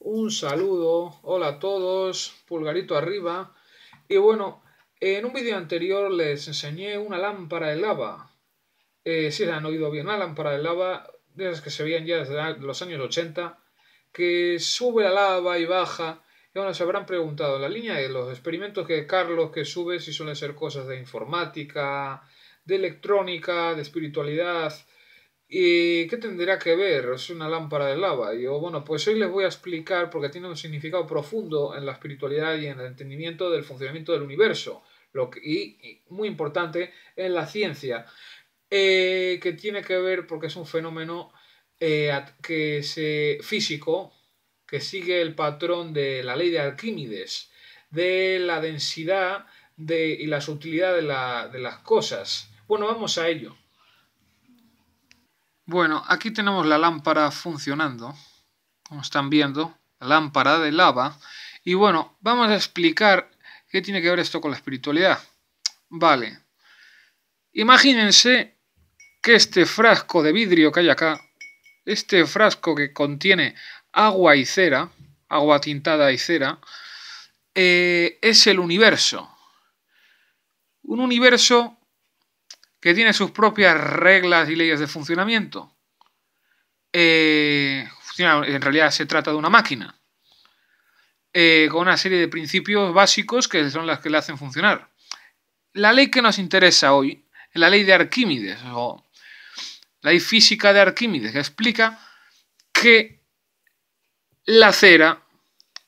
un saludo, hola a todos, pulgarito arriba. Y bueno, en un vídeo anterior les enseñé una lámpara de lava. Eh, si si han oído bien, la lámpara de lava, de esas que se veían ya desde los años 80, que sube la lava y baja. Y bueno, se habrán preguntado, la línea de los experimentos que Carlos que sube, si suelen ser cosas de informática, de electrónica, de espiritualidad, ¿Y qué tendrá que ver? Es una lámpara de lava. Y bueno, pues hoy les voy a explicar porque tiene un significado profundo en la espiritualidad y en el entendimiento del funcionamiento del universo. Lo y, muy importante en la ciencia, eh, que tiene que ver porque es un fenómeno eh, que físico que sigue el patrón de la ley de Arquímedes, de la densidad de, y la sutilidad de las cosas. Bueno, vamos a ello. Bueno, aquí tenemos la lámpara funcionando, como están viendo, la lámpara de lava. Y bueno, vamos a explicar qué tiene que ver esto con la espiritualidad. Vale, imagínense que este frasco de vidrio que hay acá, este frasco que contiene agua y cera, agua tintada y cera, eh, es el universo. Un universo que tiene sus propias reglas y leyes de funcionamiento. Eh, en realidad se trata de una máquina, eh, con una serie de principios básicos que son las que le hacen funcionar. La ley que nos interesa hoy es la ley de Arquímedes, o la ley física de Arquímedes, que explica que la cera,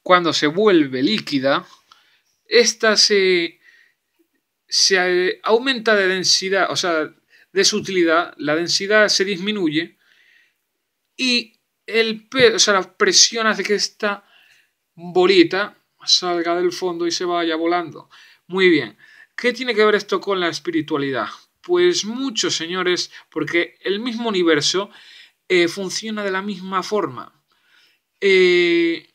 cuando se vuelve líquida, esta se se eh, aumenta de densidad, o sea, de sutilidad, la densidad se disminuye y el sea, la presión hace que esta bolita salga del fondo y se vaya volando. Muy bien. ¿Qué tiene que ver esto con la espiritualidad? Pues mucho, señores, porque el mismo universo eh, funciona de la misma forma. Eh,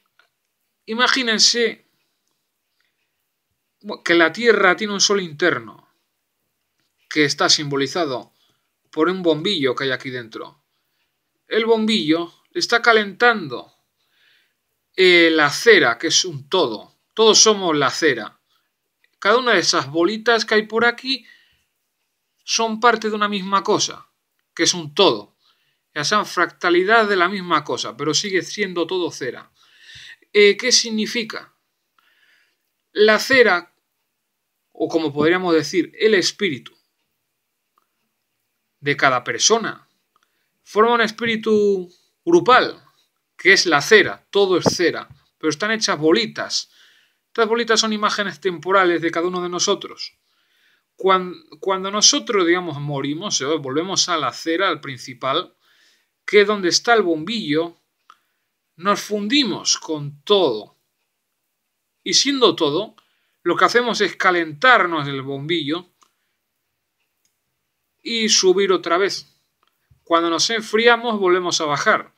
imagínense que la Tierra tiene un sol interno, que está simbolizado por un bombillo que hay aquí dentro. El bombillo está calentando eh, la cera, que es un todo. Todos somos la cera. Cada una de esas bolitas que hay por aquí son parte de una misma cosa, que es un todo. Ya sean fractalidad de la misma cosa, pero sigue siendo todo cera. Eh, ¿Qué significa? La cera o como podríamos decir, el espíritu de cada persona. Forma un espíritu grupal, que es la cera, todo es cera, pero están hechas bolitas. Estas bolitas son imágenes temporales de cada uno de nosotros. Cuando, nosotros, digamos, morimos, eh, volvemos a la cera, al principal, que es donde está el bombillo, nos fundimos con todo. Y siendo todo, lo que hacemos es calentarnos el bombillo y subir otra vez. Cuando nos enfriamos volvemos a bajar.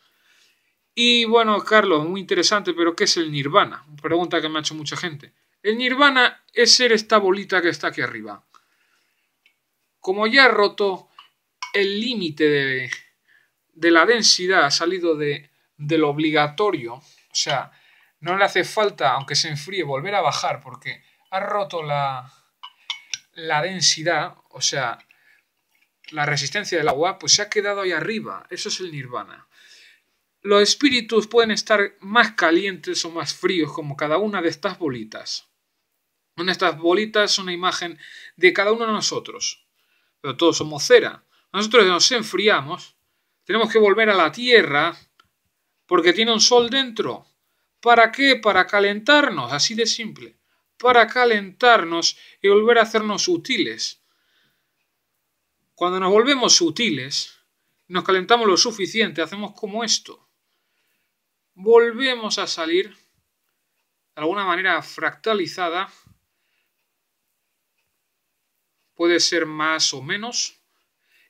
Y bueno, Carlos, muy interesante, pero ¿qué es el nirvana? Pregunta que me ha hecho mucha gente. El nirvana es ser esta bolita que está aquí arriba. Como ya ha roto el límite de, la densidad, ha salido de, del obligatorio, o sea, no le hace falta, aunque se enfríe, volver a bajar, porque ha roto la, la densidad, o sea, la resistencia del agua, pues se ha quedado ahí arriba. Eso es el nirvana. Los espíritus pueden estar más calientes o más fríos como cada una de estas bolitas. Una de estas bolitas es una imagen de cada uno de nosotros. Pero todos somos cera. Nosotros nos enfriamos, tenemos que volver a la Tierra porque tiene un sol dentro. ¿Para qué? Para calentarnos, así de simple para calentarnos y volver a hacernos útiles. Cuando nos volvemos útiles, nos calentamos lo suficiente, hacemos como esto. Volvemos a salir, de alguna manera fractalizada, puede ser más o menos,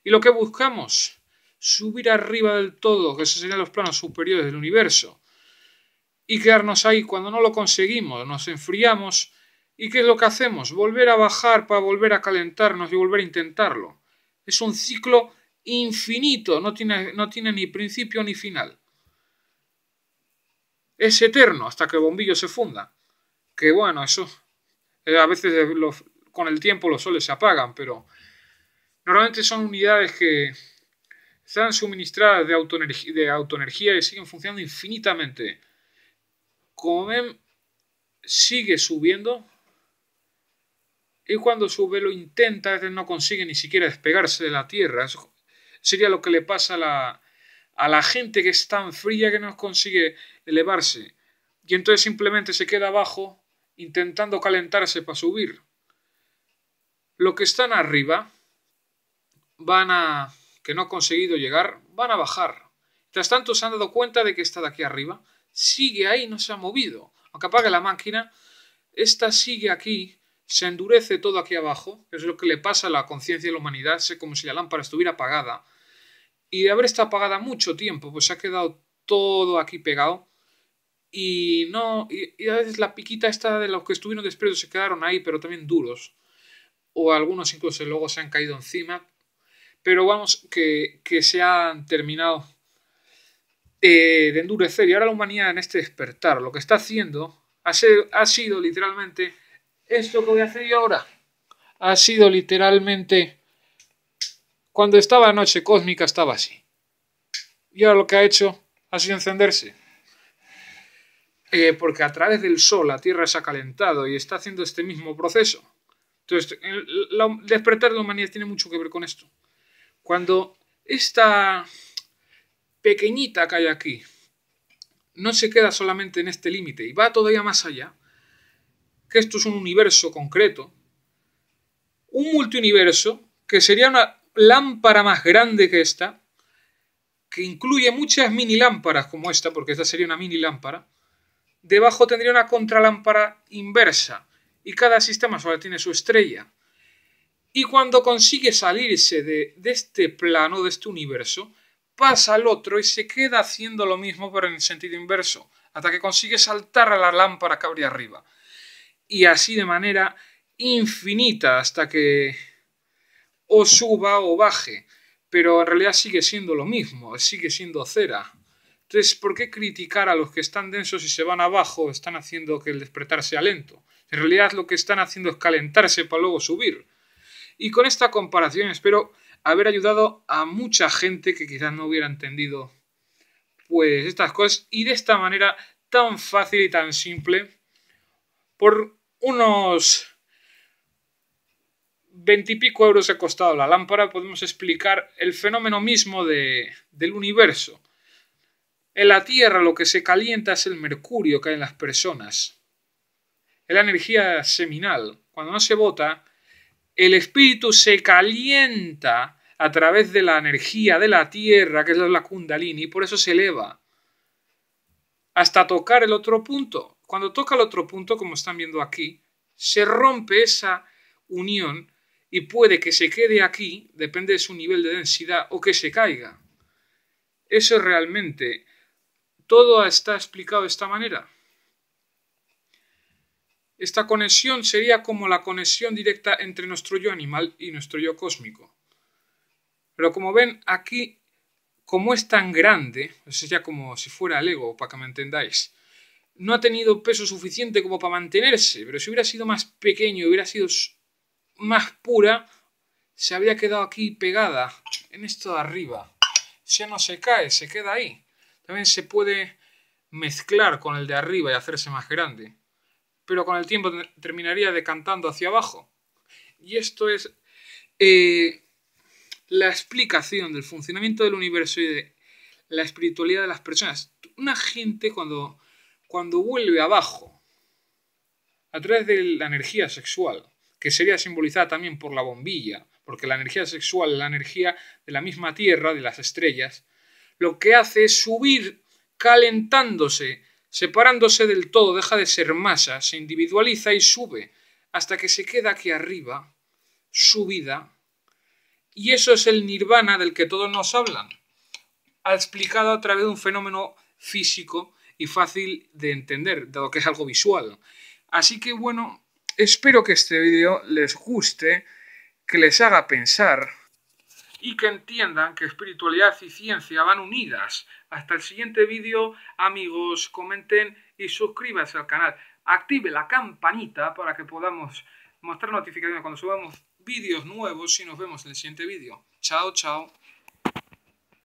y lo que buscamos, subir arriba del todo, que esos serían los planos superiores del universo, y quedarnos ahí cuando no lo conseguimos, nos enfriamos, ¿Y qué es lo que hacemos? Volver a bajar para volver a calentarnos y volver a intentarlo. Es un ciclo infinito, no tiene, no tiene ni principio ni final. Es eterno hasta que el bombillo se funda. Que bueno, eso eh, a veces con el tiempo los soles se apagan, pero normalmente son unidades que están suministradas de, de autoenergía y siguen funcionando infinitamente. Como ven, sigue subiendo, y cuando sube lo intenta, a no consigue ni siquiera despegarse de la Tierra. sería lo que le pasa a la, gente que es tan fría que no consigue elevarse. Y entonces simplemente se queda abajo intentando calentarse para subir. Los que están arriba van a que no han conseguido llegar, van a bajar. Tras tanto se han dado cuenta de que está de aquí arriba sigue ahí, no se ha movido. Aunque apague la máquina, esta sigue aquí se endurece todo aquí abajo, es lo que le pasa a la conciencia de la humanidad, es como si la lámpara estuviera apagada. Y de haber estado apagada mucho tiempo, pues se ha quedado todo aquí pegado. Y no, y, a veces la piquita esta de los que estuvieron despiertos se quedaron ahí, pero también duros. O algunos incluso luego se han caído encima. Pero vamos, que, se han terminado eh, de endurecer. Y ahora la humanidad en este despertar, lo que está haciendo ha sido literalmente esto que voy a hacer yo ahora ha sido literalmente, cuando estaba noche cósmica estaba así. Y ahora lo que ha hecho ha sido encenderse. Eh, porque a través del sol la Tierra se ha calentado y está haciendo este mismo proceso. Entonces, despertar de la humanidad tiene mucho que ver con esto. Cuando esta pequeñita que hay aquí no se queda solamente en este límite y va todavía más allá, que esto es un universo concreto, un multiuniverso que sería una lámpara más grande que esta, que incluye muchas mini lámparas como esta, porque esta sería una mini lámpara, debajo tendría una contralámpara inversa y cada sistema solar tiene su estrella. Y cuando consigue salirse de, este plano, de este universo, pasa al otro y se queda haciendo lo mismo pero en el sentido inverso, hasta que consigue saltar a la lámpara que habría arriba y así de manera infinita hasta que o suba o baje. Pero en realidad sigue siendo lo mismo, sigue siendo cera. Entonces, ¿por qué criticar a los que están densos y se van abajo? Están haciendo que el despertar sea lento. En realidad lo que están haciendo es calentarse para luego subir. Y con esta comparación espero haber ayudado a mucha gente que quizás no hubiera entendido pues estas cosas y de esta manera tan fácil y tan simple por unos veintipico euros ha costado la lámpara, podemos explicar el fenómeno mismo de, del universo. En la Tierra lo que se calienta es el mercurio que hay en las personas. Es la energía seminal. Cuando no se bota, el espíritu se calienta a través de la energía de la Tierra, que es la Kundalini, y por eso se eleva hasta tocar el otro punto. Cuando toca el otro punto, como están viendo aquí, se rompe esa unión y puede que se quede aquí, depende de su nivel de densidad, o que se caiga. Eso realmente, todo está explicado de esta manera. Esta conexión sería como la conexión directa entre nuestro yo animal y nuestro yo cósmico. Pero como ven, aquí como es tan grande, ya como si fuera Lego, para que me entendáis, no ha tenido peso suficiente como para mantenerse, pero si hubiera sido más pequeño, hubiera sido más pura, se habría quedado aquí pegada, en esto de arriba. Ya no se cae, se queda ahí. También se puede mezclar con el de arriba y hacerse más grande. Pero con el tiempo terminaría decantando hacia abajo. Y esto es eh, la explicación del funcionamiento del universo y de la espiritualidad de las personas. Una gente cuando, cuando vuelve abajo, a través de la energía sexual, que sería simbolizada también por la bombilla, porque la energía sexual es la energía de la misma Tierra, de las estrellas, lo que hace es subir calentándose, separándose del todo, deja de ser masa, se individualiza y sube, hasta que se queda aquí arriba, subida, y eso es el nirvana del que todos nos hablan, Ha explicado a través de un fenómeno físico y fácil de entender, dado que es algo visual. Así que bueno, espero que este vídeo les guste, que les haga pensar y que entiendan que espiritualidad y ciencia van unidas. Hasta el siguiente vídeo, amigos, comenten y suscríbanse al canal. Active la campanita para que podamos mostrar notificaciones cuando subamos vídeos nuevos y nos vemos en el siguiente vídeo. Chao, chao.